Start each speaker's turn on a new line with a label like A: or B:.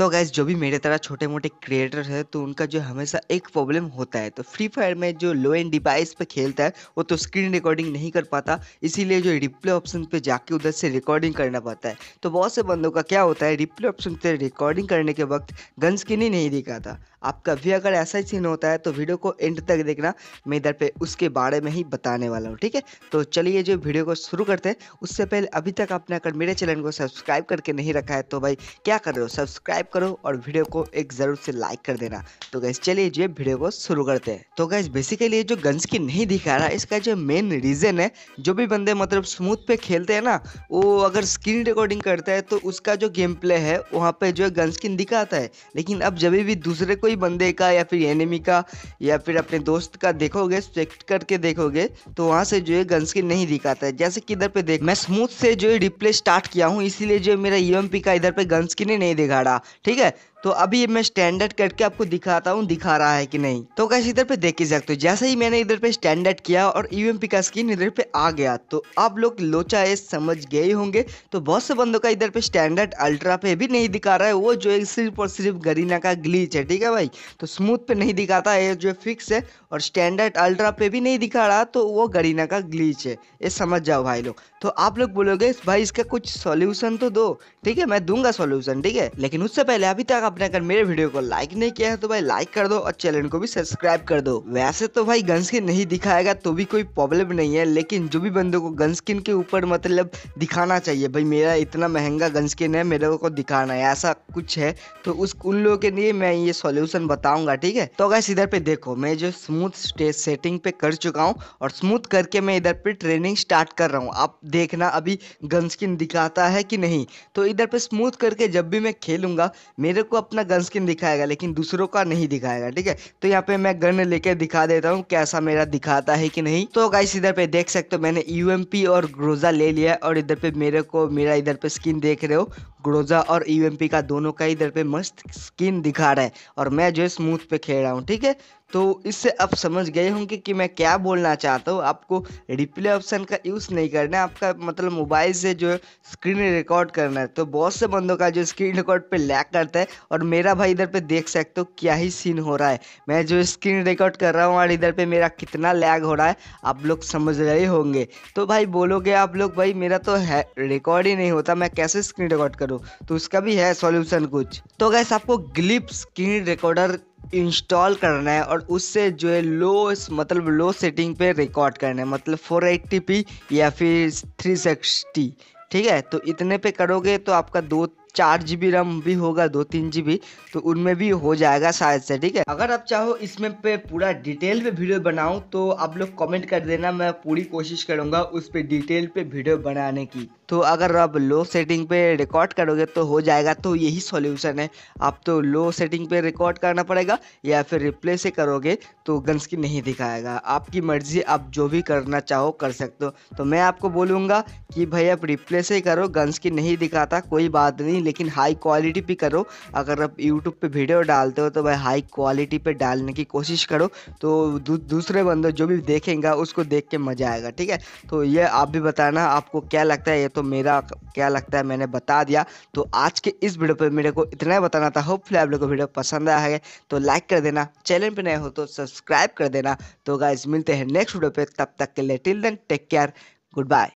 A: तो गैस जो भी मेरे तरह छोटे मोटे क्रिएटर है तो उनका जो हमेशा एक प्रॉब्लम होता है तो फ्री फायर में जो लो एंड डिवाइस पे खेलता है वो तो स्क्रीन रिकॉर्डिंग नहीं कर पाता इसीलिए जो रिप्ले ऑप्शन पे जाके उधर से रिकॉर्डिंग करना पड़ता है तो बहुत से बंदों का क्या होता है रिप्ले ऑप्शन पर रिकॉर्डिंग करने के वक्त गन स्किन ही नहीं दिखाता आपका भी अगर ऐसा ही सीन होता है तो वीडियो को एंड तक देखना मैं इधर पे उसके बारे में ही बताने वाला हूँ ठीक है तो चलिए जो वीडियो को शुरू करते हैं उससे पहले अभी तक आपने अगर मेरे चैनल को सब्सक्राइब करके नहीं रखा है तो भाई क्या कर रहे हो सब्सक्राइब करो और वीडियो को एक ज़रूर से लाइक कर देना तो गैस चलिए जो वीडियो को शुरू करते हैं तो गैस बेसिकली जो गन स्किन नहीं दिखा रहा इसका जो मेन रीज़न है जो भी बंदे मतलब स्मूथ पे खेलते हैं ना वो अगर स्क्रीन रिकॉर्डिंग करता है तो उसका जो गेम प्ले है वहाँ पे जो है गन स्किन दिखाता है लेकिन अब जब भी दूसरे कोई बंदे का या फिर एनिमी का या फिर अपने दोस्त का देखोगे चेक करके देखोगे तो वहाँ से जो है गन स्किन नहीं दिखाता है जैसे कि इधर पे देख मैं स्मूथ से जो है रिप्ले स्टार्ट किया हूँ इसीलिए जो मेरा ई e का इधर पे गन स्किन ही नहीं दिखा रहा ठीक है तो अभी मैं स्टैंडर्ड करके आपको दिखाता हूँ दिखा रहा है कि नहीं तो कैसे इधर पे देख ही सकते हो जैसे ही मैंने इधर पे स्टैंडर्ड किया और पी e का स्क्रीन इधर पे आ गया तो आप लोग लोचा ये समझ गए होंगे तो बहुत से बंदों का इधर पे स्टैंडर्ड अल्ट्रा पे भी नहीं दिखा रहा है वो जो है सिर्फ और सिर्फ गरीना का ग्लीच है ठीक है भाई तो स्मूथ पे नहीं दिखाता है जो फिक्स है और स्टैंडर्ड अल्ट्रा पे भी नहीं दिखा रहा तो वो गरीना का ग्लीच है ये समझ जाओ भाई लोग तो आप लोग बोलोगे भाई इसका कुछ सोल्यूशन तो दो ठीक है मैं दूंगा सोल्यूशन ठीक है लेकिन उससे पहले अभी तक आपने अगर मेरे वीडियो को लाइक नहीं किया है तो भाई लाइक कर दो और चैनल को भी सब्सक्राइब कर दो वैसे तो भाई गन स्किन नहीं दिखाएगा तो भी कोई प्रॉब्लम नहीं है लेकिन जो भी बंदों को गन स्किन के ऊपर मतलब दिखाना चाहिए भाई मेरा इतना महंगा गन स्किन है मेरे को दिखाना है ऐसा कुछ है तो उस उन लोगों के लिए मैं ये सोल्यूशन बताऊंगा ठीक है तो अगर इधर पे देखो मैं जो स्मूथ स्टेज सेटिंग पे कर चुका हूँ और स्मूथ करके मैं इधर पे ट्रेनिंग स्टार्ट कर रहा हूँ आप देखना अभी गन स्किन दिखाता है कि नहीं तो इधर पे स्मूथ करके जब भी मैं खेलूंगा मेरे को अपना गन स्किन दिखाएगा लेकिन दूसरों का नहीं दिखाएगा ठीक है तो यहाँ पे मैं गन लेके दिखा देता हूँ कैसा मेरा दिखाता है कि नहीं तो गाइस इधर पे देख सकते हो मैंने यूएमपी और ग्रोजा ले लिया और इधर पे मेरे को मेरा इधर पे स्किन देख रहे हो ग्रोजा और यूएमपी e का दोनों का इधर पे मस्त स्किन दिखा रहा है और मैं जो है स्मूथ पे खेल रहा हूँ ठीक है तो इससे आप समझ गए होंगे कि मैं क्या बोलना चाहता हूँ आपको रिप्ले ऑप्शन का यूज़ नहीं करना है आपका मतलब मोबाइल से जो स्क्रीन रिकॉर्ड करना है तो बहुत से बंदों का जो स्क्रीन रिकॉर्ड पे लैग करता है और मेरा भाई इधर पे देख सकते हो क्या ही सीन हो रहा है मैं जो स्क्रीन रिकॉर्ड कर रहा हूँ और इधर पर मेरा कितना लैग हो रहा है आप लोग समझ रहे होंगे तो भाई बोलोगे आप लोग भाई मेरा तो है रिकॉर्ड ही नहीं होता मैं कैसे स्क्रीन रिकॉर्ड करूँ करो तो उसका भी है सॉल्यूशन कुछ तो गैस आपको ग्लिप स्क्रीन रिकॉर्डर इंस्टॉल करना है और उससे जो है लो मतलब लो सेटिंग पे रिकॉर्ड करना है मतलब 480p या फिर 360 ठीक है तो इतने पे करोगे तो आपका दो चार जी बी रैम भी होगा दो तीन जी बी तो उनमें भी हो जाएगा शायद से ठीक है अगर आप चाहो इसमें पे पूरा डिटेल पे वीडियो बनाऊँ तो आप लोग कमेंट कर देना मैं पूरी कोशिश करूंगा उस पर डिटेल पे वीडियो बनाने की तो अगर आप लो सेटिंग पे रिकॉर्ड करोगे तो हो जाएगा तो यही सॉल्यूशन है आप तो लो सेटिंग पे रिकॉर्ड करना पड़ेगा या फिर रिप्ले से करोगे तो गन्स की नहीं दिखाएगा आपकी मर्ज़ी आप जो भी करना चाहो कर सकते हो तो मैं आपको बोलूँगा कि भाई आप रिप्ले से करो गन्स की नहीं दिखाता कोई बात नहीं नहीं लेकिन हाई क्वालिटी पे करो अगर आप यूट्यूब पे वीडियो डालते हो तो भाई हाई क्वालिटी पे डालने की कोशिश करो तो दू, दूसरे बंदे जो भी देखेंगे उसको देख के मज़ा आएगा ठीक है तो ये आप भी बताना आपको क्या लगता है ये तो मेरा क्या लगता है मैंने बता दिया तो आज के इस वीडियो पर मेरे को इतना ही बताना था होपफुल आप लोग को वीडियो पसंद आया है तो लाइक कर देना चैनल पर नए हो तो सब्सक्राइब कर देना तो गाइज मिलते हैं नेक्स्ट वीडियो पर तब तक के लिए till then take care good bye